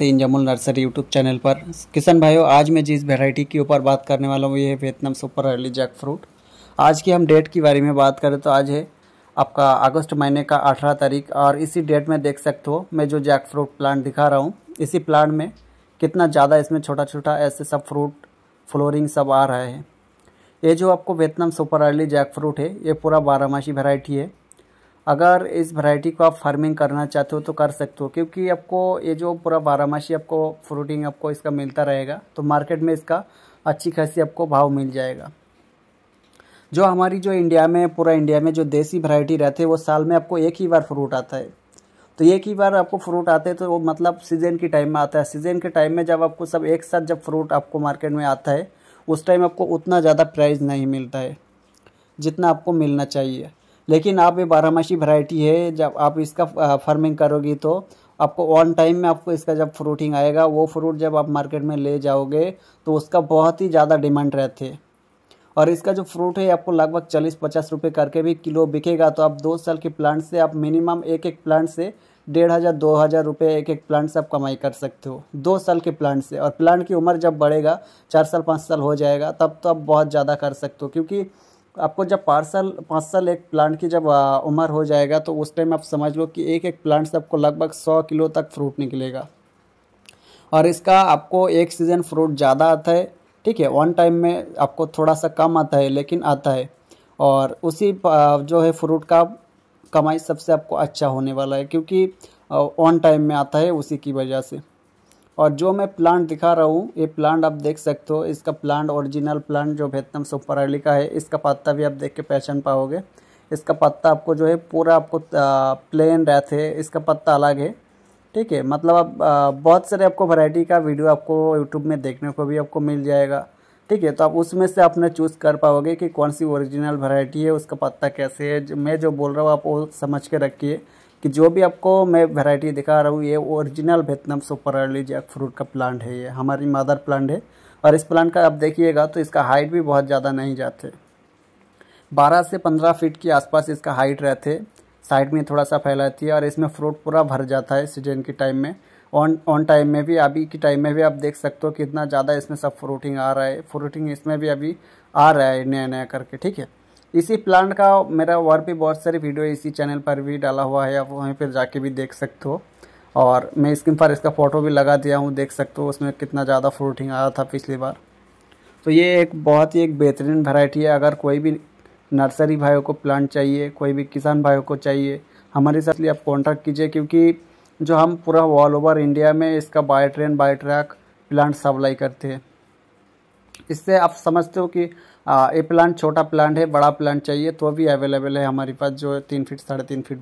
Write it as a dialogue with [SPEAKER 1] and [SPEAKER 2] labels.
[SPEAKER 1] नमस्ते इंजमुल nursery YouTube channel पर किशन भाइयों आज मैं जिस वेराइटी के ऊपर बात करने वाला हूँ ये है Vietnam super early jackfruit आज की हम डेट के बारे में बात करें तो आज है आपका अगस्त महीने का अठारह तारीख और इसी डेट में देख सकते हो मैं जो जैक फ्रूट प्लांट दिखा रहा हूँ इसी प्लांट में कितना ज़्यादा इसमें छोटा छोटा ऐसे सब फ्रूट फ्लोरिंग सब आ रहा है ये जो आपको Vietnam super early jackfruit है ये पूरा बारहमासी वेराइटी है अगर इस वैरायटी को आप फार्मिंग करना चाहते हो तो कर सकते हो क्योंकि आपको ये जो पूरा बारामासी आपको फ्रूटिंग आपको इसका मिलता रहेगा तो मार्केट में इसका अच्छी खासी आपको भाव मिल जाएगा जो हमारी जो इंडिया में पूरा इंडिया में जो देसी वैरायटी रहते हैं वो साल में आपको एक ही बार फ्रूट आता है तो एक ही बार आपको फ्रूट आते हैं तो वो मतलब सीज़न के टाइम में आता है सीज़न के टाइम में जब आपको सब एक साथ जब फ्रूट आपको मार्केट में आता है उस टाइम आपको उतना ज़्यादा प्राइस नहीं मिलता है जितना आपको मिलना चाहिए लेकिन आप ये बारहमासी वैरायटी है जब आप इसका फार्मिंग करोगी तो आपको ऑन टाइम में आपको इसका जब फ्रूटिंग आएगा वो फ्रूट जब आप मार्केट में ले जाओगे तो उसका बहुत ही ज़्यादा डिमांड रहती है और इसका जो फ्रूट है आपको लगभग चालीस पचास रुपये करके भी किलो बिकेगा तो आप दो साल के प्लांट से आप मिनिमम एक एक प्लांट से डेढ़ हज़ार दो हज़ार रुपये एक एक प्लांट से आप कमाई कर सकते हो दो साल के प्लांट से और प्लांट की उम्र जब बढ़ेगा चार साल पाँच साल हो जाएगा तब तो आप बहुत ज़्यादा कर सकते हो क्योंकि आपको जब पाँच साल पाँच साल एक प्लांट की जब उम्र हो जाएगा तो उस टाइम आप समझ लो कि एक एक प्लांट से आपको लगभग सौ किलो तक फ्रूट निकलेगा और इसका आपको एक सीज़न फ्रूट ज़्यादा आता है ठीक है वन टाइम में आपको थोड़ा सा कम आता है लेकिन आता है और उसी जो है फ्रूट का कमाई सबसे आपको अच्छा होने वाला है क्योंकि ऑन टाइम में आता है उसी की वजह से और जो मैं प्लांट दिखा रहा हूँ ये प्लांट आप देख सकते हो इसका प्लांट ओरिजिनल प्लांट जो वेतनम अली का है इसका पत्ता भी आप देख के पहचान पाओगे इसका पत्ता आपको जो है पूरा आपको प्लेन रहते है इसका पत्ता अलग है ठीक है मतलब आप बहुत सारे आपको वैरायटी का वीडियो आपको यूट्यूब में देखने को भी आपको मिल जाएगा ठीक है तो आप उसमें से अपने चूज़ कर पाओगे कि कौन सी ओरिजिनल वैरायटी है उसका पत्ता कैसे है मैं जो बोल रहा हूँ आप वो समझ के रखिए कि जो भी आपको मैं वैरायटी दिखा रहा हूँ ये original Vietnam super early jackfruit का प्लांट है ये हमारी मदर प्लांट है और इस प्लांट का आप देखिएगा तो इसका हाइट भी बहुत ज़्यादा नहीं जाते बारह से पंद्रह फीट के आसपास इसका हाइट रहते साइड में थोड़ा सा फैलाती है और इसमें फ्रूट पूरा भर जाता है सीजन के टाइम में ऑन ऑन टाइम में भी अभी के टाइम में भी आप देख सकते हो कितना ज़्यादा इसमें सब फ्रूटिंग आ रहा है फ्रूटिंग इसमें भी अभी आ रहा है नया नया करके ठीक है इसी प्लांट का मेरा और भी बहुत सारी वीडियो इसी चैनल पर भी डाला हुआ है आप वहीं पर जाके भी देख सकते हो और मैं स्क्रीन पर इसका फ़ोटो भी लगा दिया हूँ देख सकते हो उसमें कितना ज़्यादा फ्रूटिंग आया था पिछली बार तो ये एक बहुत ही एक बेहतरीन वैरायटी है अगर कोई भी नर्सरी भाइयों को प्लांट चाहिए कोई भी किसान भाइयों को चाहिए हमारे साथ लिए आप कॉन्टैक्ट कीजिए क्योंकि जो हम पूरा ऑल ओवर इंडिया में इसका by train by track plant supply करते हैं इससे आप समझते हो कि ये प्लांट छोटा प्लांट है बड़ा प्लांट चाहिए तो भी अवेलेबल है हमारे पास जो तीन फीट साढ़े तीन फीट